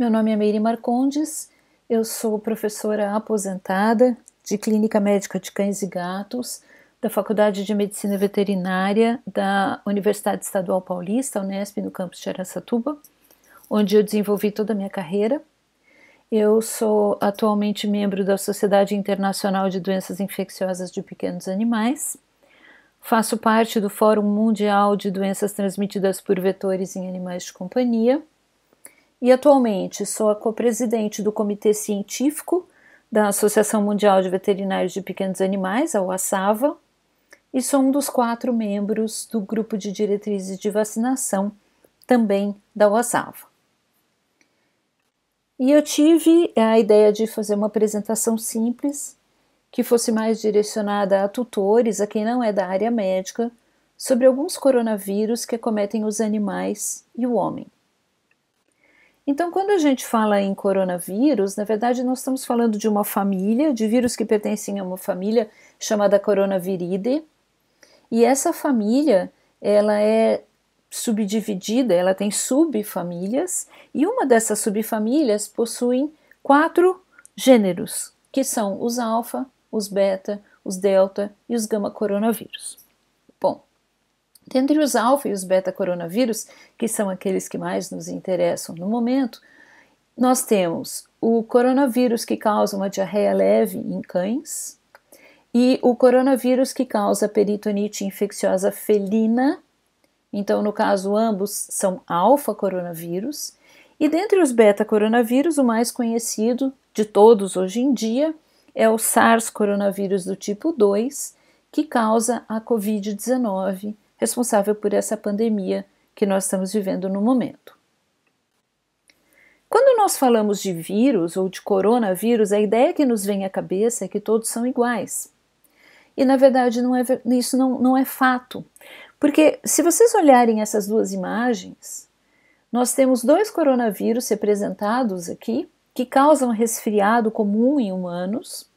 Meu nome é Meire Marcondes, eu sou professora aposentada de Clínica Médica de Cães e Gatos da Faculdade de Medicina Veterinária da Universidade Estadual Paulista, Unesp, no campus de Aracatuba, onde eu desenvolvi toda a minha carreira. Eu sou atualmente membro da Sociedade Internacional de Doenças Infecciosas de Pequenos Animais. Faço parte do Fórum Mundial de Doenças Transmitidas por Vetores em Animais de Companhia e atualmente sou a co-presidente do Comitê Científico da Associação Mundial de Veterinários de Pequenos Animais, a OASAVA, e sou um dos quatro membros do grupo de diretrizes de vacinação, também da OASAVA. E eu tive a ideia de fazer uma apresentação simples, que fosse mais direcionada a tutores, a quem não é da área médica, sobre alguns coronavírus que acometem os animais e o homem. Então, quando a gente fala em coronavírus, na verdade nós estamos falando de uma família, de vírus que pertencem a uma família chamada coronaviride. e essa família, ela é subdividida, ela tem subfamílias, e uma dessas subfamílias possui quatro gêneros, que são os alfa, os beta, os delta e os gama coronavírus. Bom, Dentre os alfa e os beta coronavírus, que são aqueles que mais nos interessam no momento, nós temos o coronavírus que causa uma diarreia leve em cães e o coronavírus que causa peritonite infecciosa felina. Então, no caso, ambos são alfa coronavírus. E dentre os beta coronavírus, o mais conhecido de todos hoje em dia é o SARS coronavírus do tipo 2, que causa a COVID-19 responsável por essa pandemia que nós estamos vivendo no momento. Quando nós falamos de vírus ou de coronavírus, a ideia que nos vem à cabeça é que todos são iguais. E na verdade não é, isso não, não é fato. Porque se vocês olharem essas duas imagens, nós temos dois coronavírus representados aqui que causam resfriado comum em humanos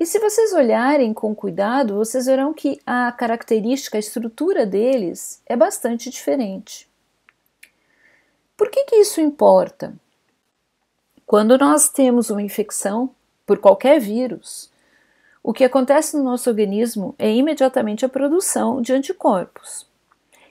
e se vocês olharem com cuidado, vocês verão que a característica, a estrutura deles é bastante diferente. Por que, que isso importa? Quando nós temos uma infecção por qualquer vírus, o que acontece no nosso organismo é imediatamente a produção de anticorpos.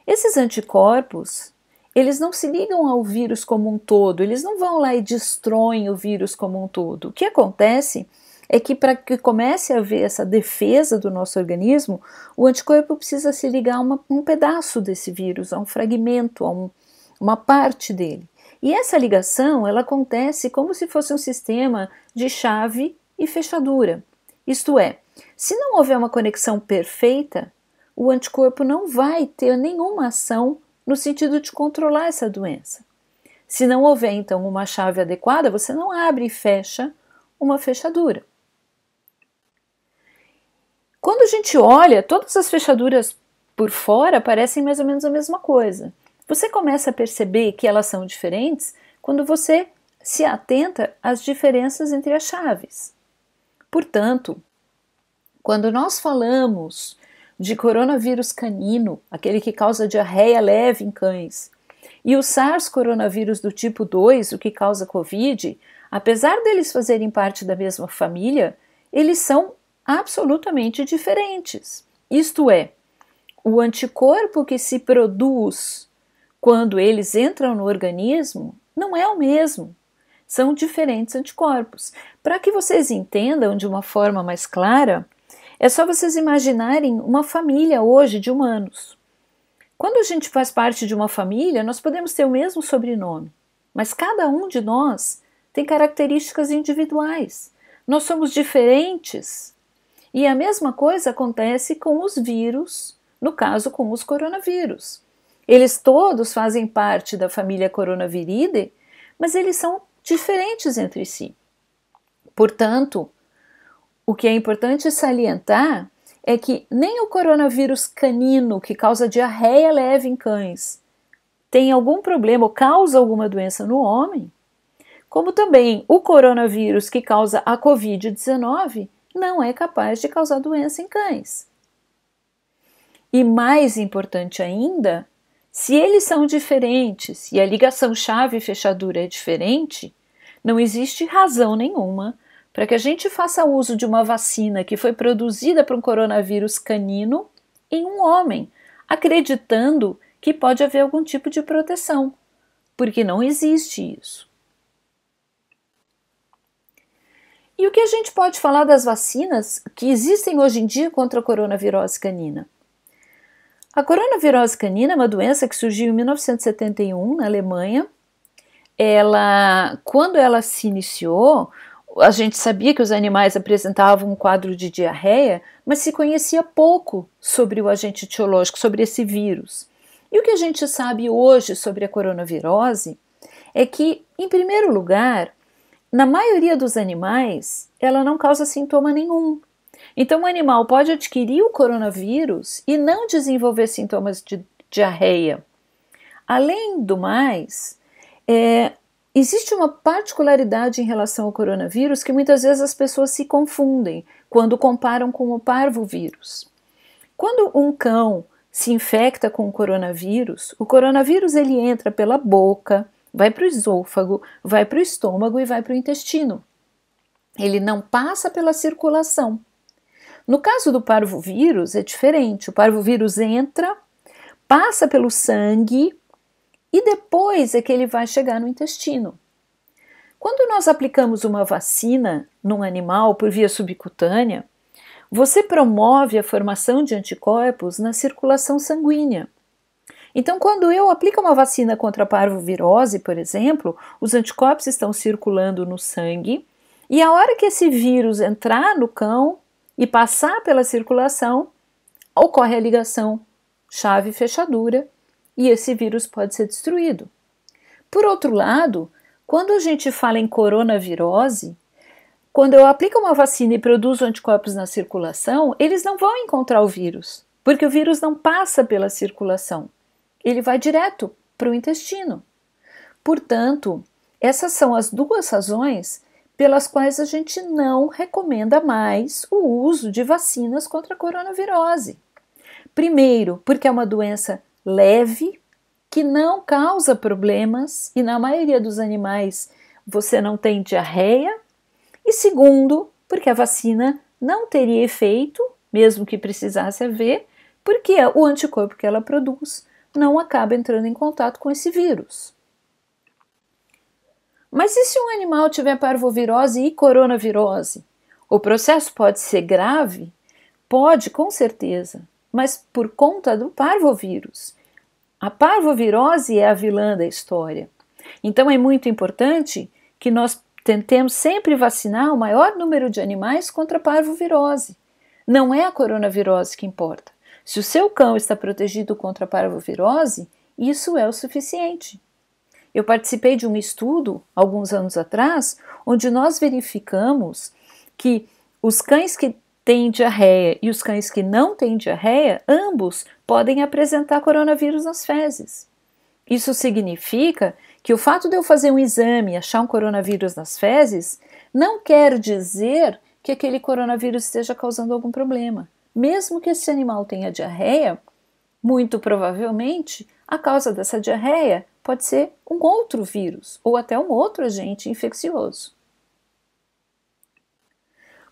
Esses anticorpos, eles não se ligam ao vírus como um todo, eles não vão lá e destroem o vírus como um todo. O que acontece é que para que comece a haver essa defesa do nosso organismo, o anticorpo precisa se ligar a uma, um pedaço desse vírus, a um fragmento, a um, uma parte dele. E essa ligação ela acontece como se fosse um sistema de chave e fechadura. Isto é, se não houver uma conexão perfeita, o anticorpo não vai ter nenhuma ação no sentido de controlar essa doença. Se não houver então uma chave adequada, você não abre e fecha uma fechadura. Quando a gente olha, todas as fechaduras por fora parecem mais ou menos a mesma coisa. Você começa a perceber que elas são diferentes quando você se atenta às diferenças entre as chaves. Portanto, quando nós falamos de coronavírus canino, aquele que causa diarreia leve em cães, e o SARS coronavírus do tipo 2, o que causa Covid, apesar deles fazerem parte da mesma família, eles são absolutamente diferentes. Isto é, o anticorpo que se produz quando eles entram no organismo não é o mesmo. São diferentes anticorpos. Para que vocês entendam de uma forma mais clara, é só vocês imaginarem uma família hoje de humanos. Quando a gente faz parte de uma família, nós podemos ter o mesmo sobrenome, mas cada um de nós tem características individuais. Nós somos diferentes e a mesma coisa acontece com os vírus, no caso com os coronavírus. Eles todos fazem parte da família coronaviridae, mas eles são diferentes entre si. Portanto, o que é importante salientar é que nem o coronavírus canino, que causa diarreia leve em cães, tem algum problema ou causa alguma doença no homem, como também o coronavírus que causa a Covid-19 não é capaz de causar doença em cães. E mais importante ainda, se eles são diferentes e a ligação chave-fechadura é diferente, não existe razão nenhuma para que a gente faça uso de uma vacina que foi produzida para um coronavírus canino em um homem, acreditando que pode haver algum tipo de proteção, porque não existe isso. E o que a gente pode falar das vacinas que existem hoje em dia contra a coronavirose canina? A coronavirose canina é uma doença que surgiu em 1971 na Alemanha. Ela, quando ela se iniciou, a gente sabia que os animais apresentavam um quadro de diarreia, mas se conhecia pouco sobre o agente etiológico, sobre esse vírus. E o que a gente sabe hoje sobre a coronavirose é que, em primeiro lugar, na maioria dos animais, ela não causa sintoma nenhum. Então, o um animal pode adquirir o coronavírus e não desenvolver sintomas de diarreia. Além do mais, é, existe uma particularidade em relação ao coronavírus que muitas vezes as pessoas se confundem quando comparam com o parvovírus. Quando um cão se infecta com o coronavírus, o coronavírus ele entra pela boca, vai para o esôfago, vai para o estômago e vai para o intestino. Ele não passa pela circulação. No caso do parvovírus é diferente. O parvovírus entra, passa pelo sangue e depois é que ele vai chegar no intestino. Quando nós aplicamos uma vacina num animal por via subcutânea, você promove a formação de anticorpos na circulação sanguínea. Então, quando eu aplico uma vacina contra a parvovirose, por exemplo, os anticorpos estão circulando no sangue e a hora que esse vírus entrar no cão e passar pela circulação, ocorre a ligação chave-fechadura e esse vírus pode ser destruído. Por outro lado, quando a gente fala em coronavirose, quando eu aplico uma vacina e produzo anticorpos na circulação, eles não vão encontrar o vírus, porque o vírus não passa pela circulação ele vai direto para o intestino. Portanto, essas são as duas razões pelas quais a gente não recomenda mais o uso de vacinas contra a coronavirose. Primeiro, porque é uma doença leve, que não causa problemas e na maioria dos animais você não tem diarreia. E segundo, porque a vacina não teria efeito, mesmo que precisasse haver, porque é o anticorpo que ela produz não acaba entrando em contato com esse vírus. Mas e se um animal tiver parvovirose e coronavirose? O processo pode ser grave? Pode, com certeza, mas por conta do parvovírus. A parvovirose é a vilã da história. Então é muito importante que nós tentemos sempre vacinar o maior número de animais contra a parvovirose. Não é a coronavirose que importa. Se o seu cão está protegido contra a parvovirose, isso é o suficiente. Eu participei de um estudo alguns anos atrás, onde nós verificamos que os cães que têm diarreia e os cães que não têm diarreia, ambos podem apresentar coronavírus nas fezes. Isso significa que o fato de eu fazer um exame e achar um coronavírus nas fezes não quer dizer que aquele coronavírus esteja causando algum problema mesmo que esse animal tenha diarreia, muito provavelmente a causa dessa diarreia pode ser um outro vírus ou até um outro agente infeccioso.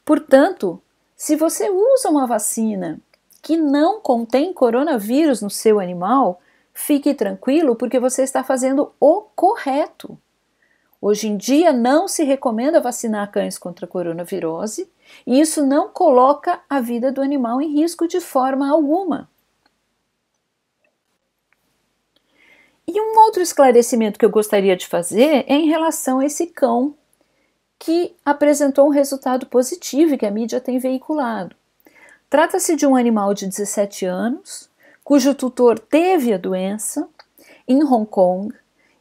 Portanto, se você usa uma vacina que não contém coronavírus no seu animal, fique tranquilo porque você está fazendo o correto. Hoje em dia não se recomenda vacinar cães contra a coronavirose e isso não coloca a vida do animal em risco de forma alguma. E um outro esclarecimento que eu gostaria de fazer é em relação a esse cão que apresentou um resultado positivo e que a mídia tem veiculado. Trata-se de um animal de 17 anos, cujo tutor teve a doença em Hong Kong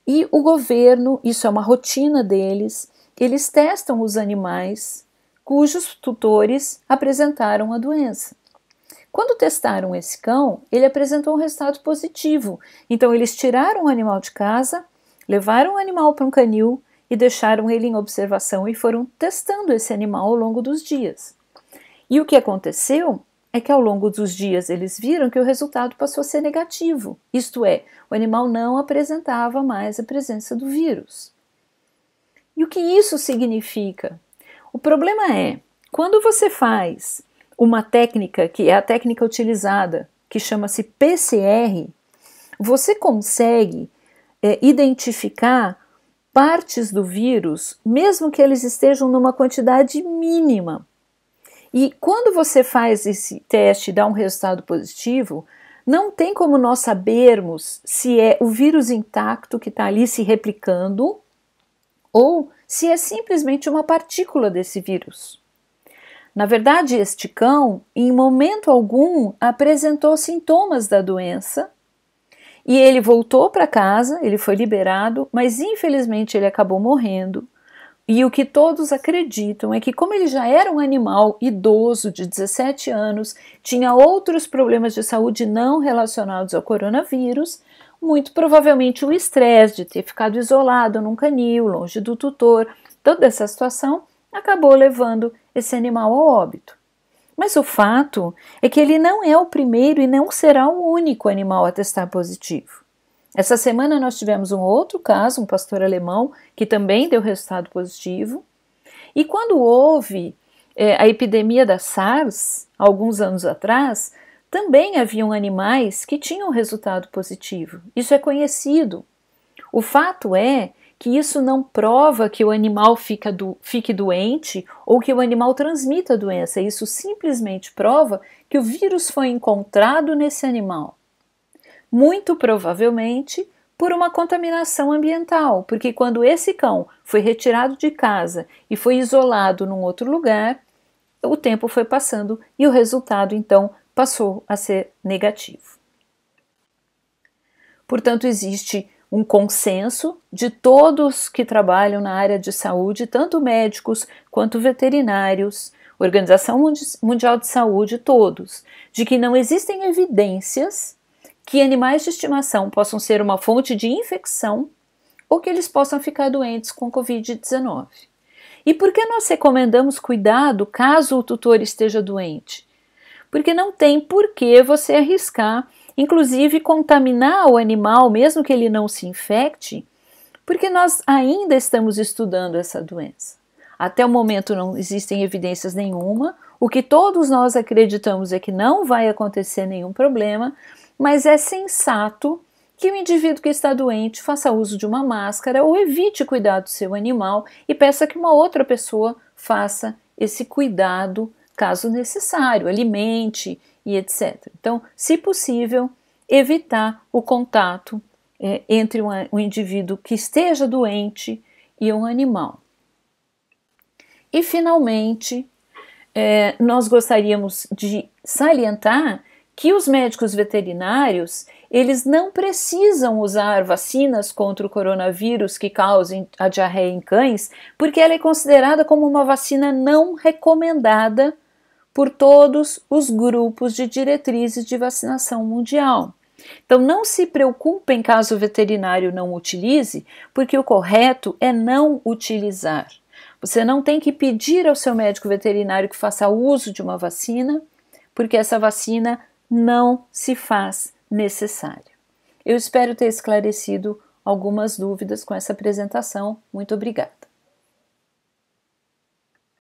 e o governo, isso é uma rotina deles, eles testam os animais cujos tutores apresentaram a doença. Quando testaram esse cão, ele apresentou um resultado positivo. Então, eles tiraram o animal de casa, levaram o animal para um canil e deixaram ele em observação e foram testando esse animal ao longo dos dias. E o que aconteceu é que ao longo dos dias eles viram que o resultado passou a ser negativo, isto é, o animal não apresentava mais a presença do vírus. E o que isso significa? O problema é, quando você faz uma técnica, que é a técnica utilizada, que chama-se PCR, você consegue é, identificar partes do vírus, mesmo que eles estejam numa quantidade mínima. E quando você faz esse teste e dá um resultado positivo, não tem como nós sabermos se é o vírus intacto que está ali se replicando ou se é simplesmente uma partícula desse vírus. Na verdade, este cão, em momento algum, apresentou sintomas da doença e ele voltou para casa, ele foi liberado, mas infelizmente ele acabou morrendo e o que todos acreditam é que, como ele já era um animal idoso de 17 anos, tinha outros problemas de saúde não relacionados ao coronavírus, muito provavelmente o estresse de ter ficado isolado num canil, longe do tutor, toda essa situação acabou levando esse animal ao óbito. Mas o fato é que ele não é o primeiro e não será o único animal a testar positivo. Essa semana nós tivemos um outro caso, um pastor alemão, que também deu resultado positivo. E quando houve é, a epidemia da SARS, alguns anos atrás, também haviam animais que tinham resultado positivo. Isso é conhecido. O fato é que isso não prova que o animal fica do, fique doente ou que o animal transmita a doença. Isso simplesmente prova que o vírus foi encontrado nesse animal muito provavelmente por uma contaminação ambiental, porque quando esse cão foi retirado de casa e foi isolado num outro lugar, o tempo foi passando e o resultado então passou a ser negativo. Portanto, existe um consenso de todos que trabalham na área de saúde, tanto médicos quanto veterinários, Organização Mundial de Saúde, todos, de que não existem evidências que animais de estimação possam ser uma fonte de infecção ou que eles possam ficar doentes com Covid-19. E por que nós recomendamos cuidado caso o tutor esteja doente? Porque não tem por que você arriscar, inclusive contaminar o animal, mesmo que ele não se infecte, porque nós ainda estamos estudando essa doença. Até o momento não existem evidências nenhuma, o que todos nós acreditamos é que não vai acontecer nenhum problema, mas é sensato que o indivíduo que está doente faça uso de uma máscara ou evite cuidar do seu animal e peça que uma outra pessoa faça esse cuidado caso necessário, alimente e etc. Então, se possível, evitar o contato é, entre um, um indivíduo que esteja doente e um animal. E finalmente, é, nós gostaríamos de salientar que os médicos veterinários eles não precisam usar vacinas contra o coronavírus que causem a diarreia em cães, porque ela é considerada como uma vacina não recomendada por todos os grupos de diretrizes de vacinação mundial. Então não se preocupem caso o veterinário não utilize, porque o correto é não utilizar. Você não tem que pedir ao seu médico veterinário que faça uso de uma vacina, porque essa vacina não se faz necessária. Eu espero ter esclarecido algumas dúvidas com essa apresentação. Muito obrigada.